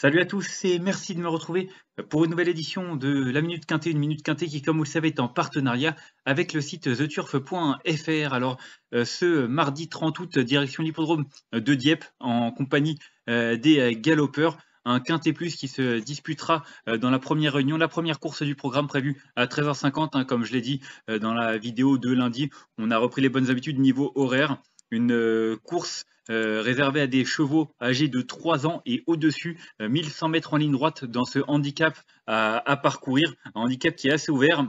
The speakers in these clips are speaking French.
Salut à tous et merci de me retrouver pour une nouvelle édition de La Minute Quintée, une Minute Quintée qui, comme vous le savez, est en partenariat avec le site theturf.fr. Alors, euh, ce mardi 30 août, direction l'hippodrome de Dieppe en compagnie euh, des euh, galopeurs un quintet plus qui se disputera dans la première réunion, la première course du programme prévue à 13h50. Hein, comme je l'ai dit dans la vidéo de lundi, on a repris les bonnes habitudes niveau horaire une euh, course euh, réservée à des chevaux âgés de 3 ans et au-dessus, 1100 euh, mètres en ligne droite dans ce handicap à, parcourir, un handicap qui est assez ouvert.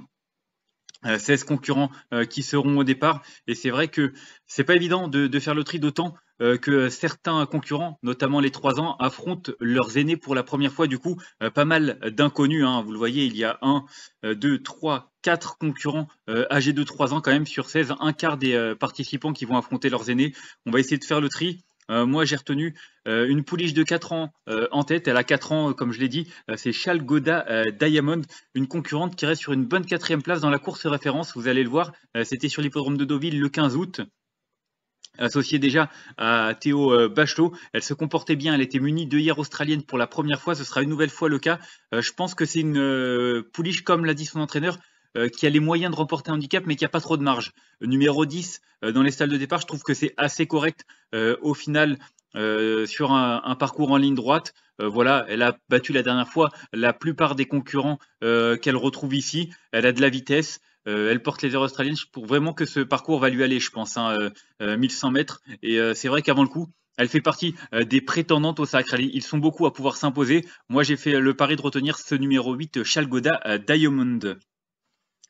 16 concurrents qui seront au départ et c'est vrai que c'est pas évident de, de faire le tri d'autant euh, que certains concurrents, notamment les 3 ans, affrontent leurs aînés pour la première fois. Du coup, euh, pas mal d'inconnus. Hein. Vous le voyez, il y a 1, 2, 3, 4 concurrents euh, âgés de 3 ans quand même sur 16, un quart des participants qui vont affronter leurs aînés. On va essayer de faire le tri. moi, j'ai retenu une pouliche de 4 ans en tête. Elle a 4 ans, comme je l'ai dit. c'est Chalgoda Diamond, une concurrente qui reste sur une bonne quatrième place dans la course référence. Vous allez le voir, c'était sur l'hippodrome de Deauville le 15 août. Associée déjà à Théo euh, Bachelot, elle se comportait bien, elle était munie de hier australienne pour la première fois, ce sera une nouvelle fois le cas. Euh, je pense que c'est une euh, pouliche, comme l'a dit son entraîneur, qui a les moyens de remporter un handicap, mais qui n'a pas trop de marge. Numéro 10, dans les salles de départ, je trouve que c'est assez correct au final sur un, un, parcours en ligne droite. voilà, elle a battu la dernière fois la plupart des concurrents qu'elle retrouve ici. Elle a de la vitesse, euh, elle porte les heures australiennes pour vraiment que ce parcours va lui aller, je pense, 1100 hein, euh, euh, mètres. Et c'est vrai qu'avant le coup, elle fait partie des prétendantes au sacre. Ils sont beaucoup à pouvoir s'imposer. Moi, j'ai fait le pari de retenir ce numéro 8, Shalgoda Diamond.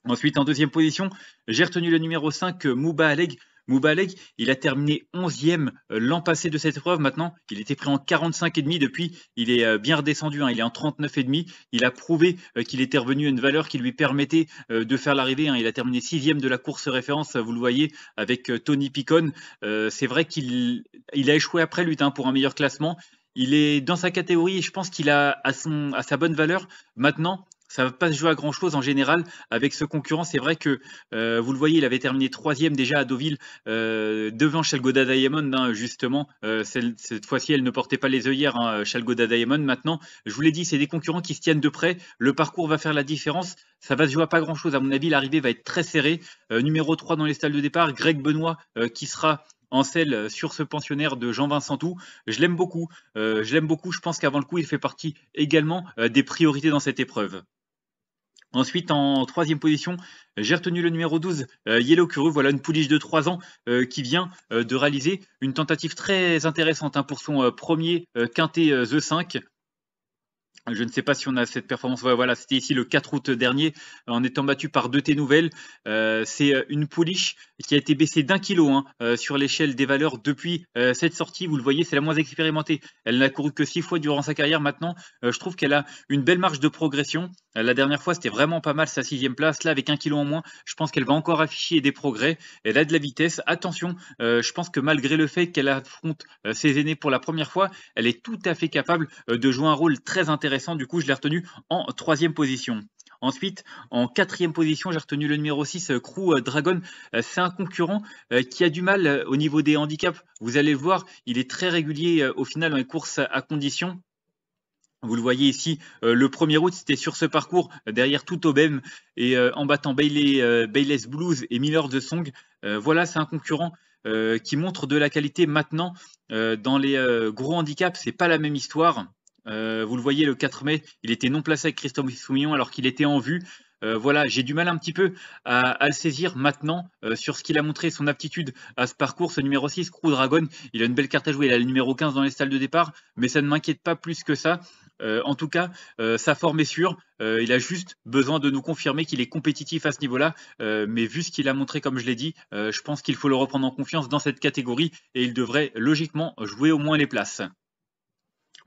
Ensuite, en deuxième position, j'ai retenu le numéro 5, Mouba Aleg. Moubalek, il a terminé 11e euh, l'an passé de cette épreuve. Maintenant, il était pris en 45,5. Depuis, il est euh, bien redescendu. Hein. Il est en 39,5. Il a prouvé euh, qu'il était revenu à une valeur qui lui permettait de faire l'arrivée. Hein. Il a terminé 6e de la course référence, vous le voyez, avec Tony Picon. C'est vrai qu'il a échoué après lui hein, pour un meilleur classement. Il est dans sa catégorie et je pense qu'il a à sa bonne valeur. Maintenant, ça ne va pas se jouer à grand chose en général avec ce concurrent. C'est vrai que euh, vous le voyez, il avait terminé troisième déjà à Deauville euh, devant Chalgoda Diamond hein, justement. Euh, cette, fois-ci, elle ne portait pas les œillères. Hein, Diamond. Maintenant, je vous l'ai dit, c'est des concurrents qui se tiennent de près. Le parcours va faire la différence. Ça ne va se jouer à pas grand chose. À mon avis, l'arrivée va être très serrée. numéro 3 dans les stalles de départ, Greg Benoît qui sera en selle sur ce pensionnaire de Jean-Vincent Tout. Je l'aime beaucoup. je l'aime beaucoup. Je pense qu'avant le coup, il fait partie également des priorités dans cette épreuve. Ensuite, en troisième position, euh, j'ai retenu le numéro 12, euh, Yellow Curu. Voilà une pouliche de 3 ans euh, qui vient de réaliser une tentative très intéressante hein, pour son premier quintet The 5. Je ne sais pas si on a cette performance. voilà, c'était ici le 4 août dernier, euh, en étant battu par 2T Nouvelles. Euh, c'est euh, une pouliche qui a été baissée d'un kilo hein, sur l'échelle des valeurs depuis cette sortie. Vous le voyez, c'est la moins expérimentée. Elle n'a couru que 6 fois durant sa carrière. Maintenant, je trouve qu'elle a une belle marge de progression. la dernière fois, c'était vraiment pas mal sa sixième place. Là, avec un kilo en moins, je pense qu'elle va encore afficher des progrès. Elle a de la vitesse. Attention, je pense que malgré le fait qu'elle affronte ses aînés pour la première fois, elle est tout à fait capable de jouer un rôle très intéressant du coup, je l'ai retenu en troisième position. Ensuite, en quatrième position, j'ai retenu le numéro 6, euh, Crew euh, Dragon. Euh, c'est un concurrent qui a du mal au niveau des handicaps. Vous allez voir, il est très régulier au final dans les courses à condition. Vous le voyez ici, le 1er août c'était sur ce parcours, derrière tout Obem, et en battant Bailey, Bayless Blues et Miller de Song. voilà, c'est un concurrent qui montre de la qualité maintenant. dans les gros handicaps, c'est pas la même histoire. Euh, vous le voyez, le 4 mai, il était non placé avec Christophe Soumillon alors qu'il était en vue. Euh, voilà, j'ai du mal un petit peu à, le saisir maintenant euh, sur ce qu'il a montré, son aptitude à ce parcours, ce numéro 6, Crew Dragon. Il a une belle carte à jouer, il a le numéro 15 dans les salles de départ, mais ça ne m'inquiète pas plus que ça. en tout cas, sa forme est sûre. il a juste besoin de nous confirmer qu'il est compétitif à ce niveau-là. mais vu ce qu'il a montré, comme je l'ai dit, je pense qu'il faut le reprendre en confiance dans cette catégorie et il devrait logiquement jouer au moins les places.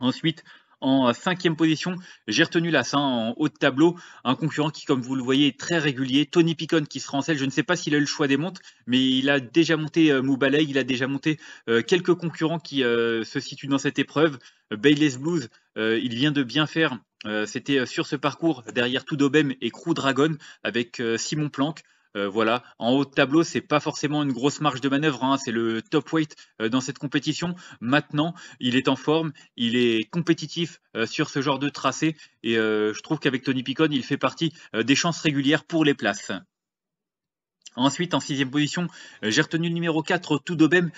Ensuite, en euh, cinquième position. J'ai retenu là, en haut de tableau. Un concurrent qui, comme vous le voyez, est très régulier. Tony Picon qui sera en selle. Je ne sais pas s'il a eu le choix des montes, mais il a déjà monté euh, Moubalay. Il a déjà monté euh, quelques concurrents qui se situent dans cette épreuve. Bayless Blues, il vient de bien faire. C'était sur ce parcours derrière Tudobem et Crew Dragon avec Simon Planck. Euh, voilà, en haut de tableau, c'est pas forcément une grosse marge de manœuvre. Hein. C'est le top weight euh, dans cette compétition. Maintenant, il est en forme, il est compétitif euh, sur ce genre de tracé, et je trouve qu'avec Tony Picon, il fait partie des chances régulières pour les places. Ensuite, en sixième position, j'ai retenu le numéro 4, Toudobem,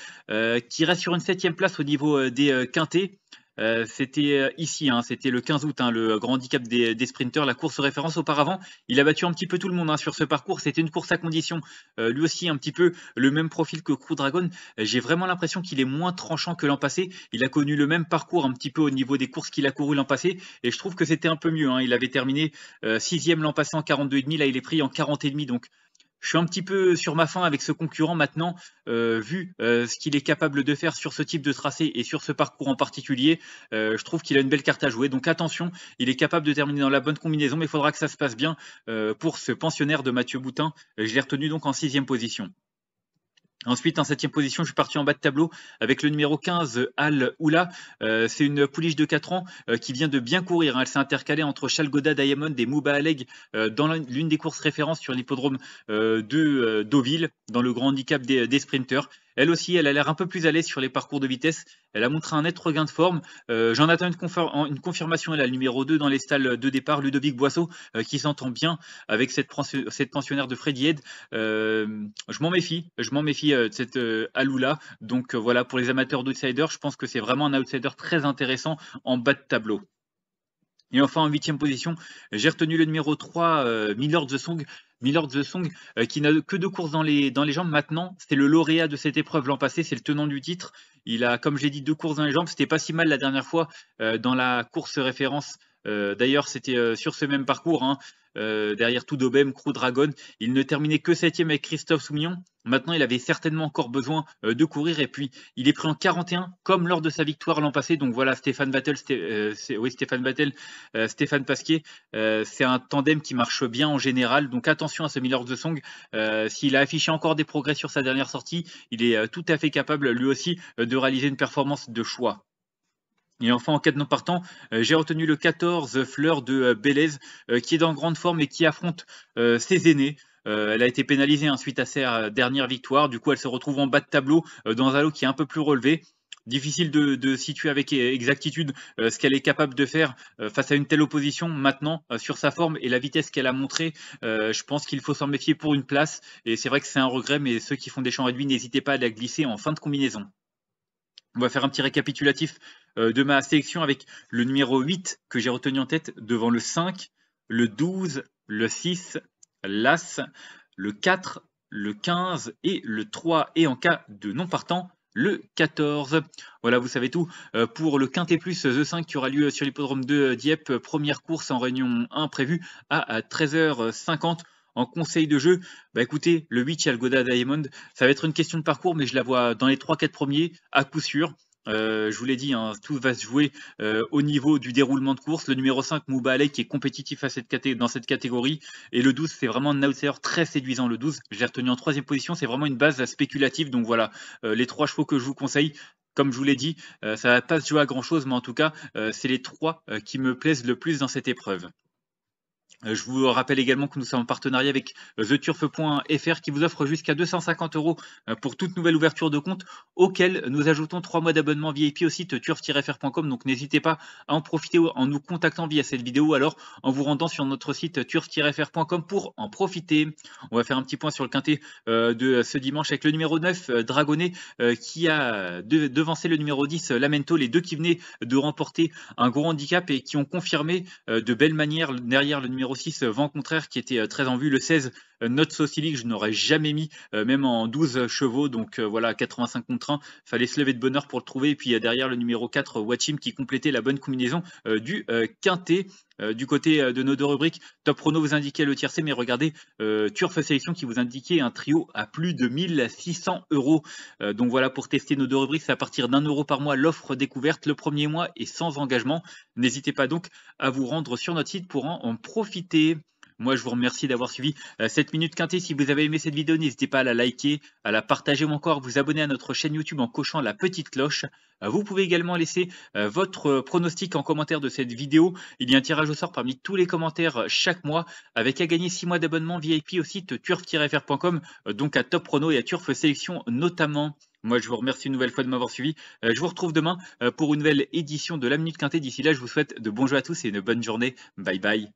qui reste sur une septième place au niveau des quintés. Euh, c'était euh, ici, hein, c'était le 15 août, hein, le grand handicap des, sprinters, sprinteurs, la course référence auparavant. Il a battu un petit peu tout le monde hein, sur ce parcours, c'était une course à condition. Euh, lui aussi, un petit peu le même profil que Crew Dragon. J'ai vraiment l'impression qu'il est moins tranchant que l'an passé. Il a connu le même parcours un petit peu au niveau des courses qu'il a couru l'an passé, et je trouve que c'était un peu mieux. Il avait terminé 6 ème l'an passé en 42,5, là il est pris en 40,5, donc je suis un petit peu sur ma fin avec ce concurrent maintenant, euh, vu euh, ce qu'il est capable de faire sur ce type de tracé et sur ce parcours en particulier. Euh, je trouve qu'il a une belle carte à jouer. Donc attention, il est capable de terminer dans la bonne combinaison, mais il faudra que ça se passe bien pour ce pensionnaire de Mathieu Boutin. Je l'ai retenu donc en sixième position. Ensuite, en septième position, je suis parti en bas de tableau avec le numéro 15, Al Oula. Euh, c'est une pouliche de 4 ans euh, qui vient de bien courir. Hein. Elle s'est intercalée entre Chalgoda Diamond et Mouba Aleg euh, dans l'une des courses références sur l'hippodrome de Deauville, dans le grand handicap des, des sprinteurs. Elle aussi, elle a l'air un peu plus à l'aise sur les parcours de vitesse. Elle a montré un net regain de forme. Euh, j'en attends une, confirmation, elle a le numéro 2 dans les stalles de départ, Ludovic Boisseau, euh, qui s'entend bien avec cette, pensionnaire de Freddy Head. Euh, je m'en méfie, je m'en méfie de cette Alou-là. Donc voilà, pour les amateurs d'outsiders, je pense que c'est vraiment un outsider très intéressant en bas de tableau. Et enfin, en huitième position, j'ai retenu le numéro 3, euh, Miller The Song. Milord The Song, euh, qui n'a que deux courses dans les, dans les jambes maintenant. C'était le lauréat de cette épreuve l'an passé, c'est le tenant du titre. Il a, comme j'ai dit, deux courses dans les jambes. C'était pas si mal la dernière fois euh, dans la course référence euh, d'ailleurs, c'était euh, sur ce même parcours, hein, euh, derrière tout d'Obem, Crew Dragon. Il ne terminait que 7 avec Christophe Soumillon. Maintenant, il avait certainement encore besoin de courir. Et puis, il est pris en 41, comme lors de sa victoire l'an passé. Donc voilà, Stéphane Battle, oui, Stéphane Stéphane Pasquier. C'est un tandem qui marche bien en général. Donc attention à ce Miller de Song. S'il a affiché encore des progrès sur sa dernière sortie, il est tout à fait capable, lui aussi, de réaliser une performance de choix. Et enfin, en cas de non partant, euh, j'ai retenu le 14 Fleur de euh, Bélez, euh, qui est en grande forme et qui affronte ses aînés. elle a été pénalisée ensuite hein, suite à sa dernière victoire. Du coup, elle se retrouve en bas de tableau dans un lot qui est un peu plus relevé. Difficile de, de situer avec exactitude ce qu'elle est capable de faire face à une telle opposition maintenant sur sa forme et la vitesse qu'elle a montrée. je pense qu'il faut s'en méfier pour une place et c'est vrai que c'est un regret, mais ceux qui font des champs réduits, n'hésitez pas à la glisser en fin de combinaison. On va faire un petit récapitulatif euh, de ma sélection avec le numéro 8 que j'ai retenu en tête devant le 5, le 12, le 6, l'As, le 4, le 15 et le 3 et en cas de non partant, le 14. Voilà, vous savez tout euh, pour le Quintet Plus The 5 qui aura lieu sur l'hippodrome de Dieppe. Première course en réunion 1 prévue à 13h50. En conseil de jeu, bah écoutez, le 8 le Goda Diamond, ça va être une question de parcours, mais je la vois dans les 3-4 premiers, à coup sûr. Euh, je vous l'ai dit, hein, tout va se jouer euh, au niveau du déroulement de course. Le numéro 5, Moubalek, qui est compétitif dans cette catégorie. Et le 12, c'est vraiment un outsider très séduisant. Le 12, j'ai retenu en troisième position. C'est vraiment une base spéculative. Donc voilà, euh, les trois chevaux que je vous conseille, comme je vous l'ai dit, ça ne va pas se jouer à grand chose, mais en tout cas, c'est les trois qui me plaisent le plus dans cette épreuve. Euh, je vous rappelle également que nous sommes en partenariat avec euh, theturf.fr qui vous offre jusqu'à 250 euros euh, pour toute nouvelle ouverture de compte, auquel nous ajoutons 3 mois d'abonnement VIP au site turf-fr.com. Donc n'hésitez pas à en profiter en nous contactant via cette vidéo, alors en vous rendant sur notre site turf-fr.com pour en profiter. On va faire un petit point sur le quintet de ce dimanche avec le numéro 9, Dragonnet, qui a devancé le numéro 10, Lamento, les deux qui venaient de remporter un gros handicap et qui ont confirmé de belle manière derrière le numéro ce vent contraire, qui était euh, très en vue. Le 16, euh, notre League, je n'aurais jamais mis, euh, même en 12 chevaux. Donc euh, voilà, 85 contre 1, fallait se lever de bonheur pour le trouver. Et puis il y a derrière le numéro 4, Watchim, qui complétait la bonne combinaison du quintet. du côté de nos deux rubriques, Top Renault vous indiquait le tiercé, mais regardez Turf Sélection qui vous indiquait un trio à plus de 1600 euros. donc voilà, pour tester nos deux rubriques, c'est à partir d'un euro par mois l'offre découverte le premier mois et sans engagement. N'hésitez pas donc à vous rendre sur notre site pour en profiter. Moi, je vous remercie d'avoir suivi euh, cette minute quintée. Si vous avez aimé cette vidéo, n'hésitez pas à la liker, à la partager ou encore à vous abonner à notre chaîne YouTube en cochant la petite cloche. Euh, vous pouvez également laisser euh, votre pronostic en commentaire de cette vidéo. Il y a un tirage au sort parmi tous les commentaires chaque mois avec à gagner 6 mois d'abonnement VIP au site turf-fr.com, donc à Top Prono et à Turf Sélection notamment. Moi, je vous remercie une nouvelle fois de m'avoir suivi. Je vous retrouve demain pour une nouvelle édition de la Minute Quintée. D'ici là, je vous souhaite de bons jeux à tous et une bonne journée. Bye bye.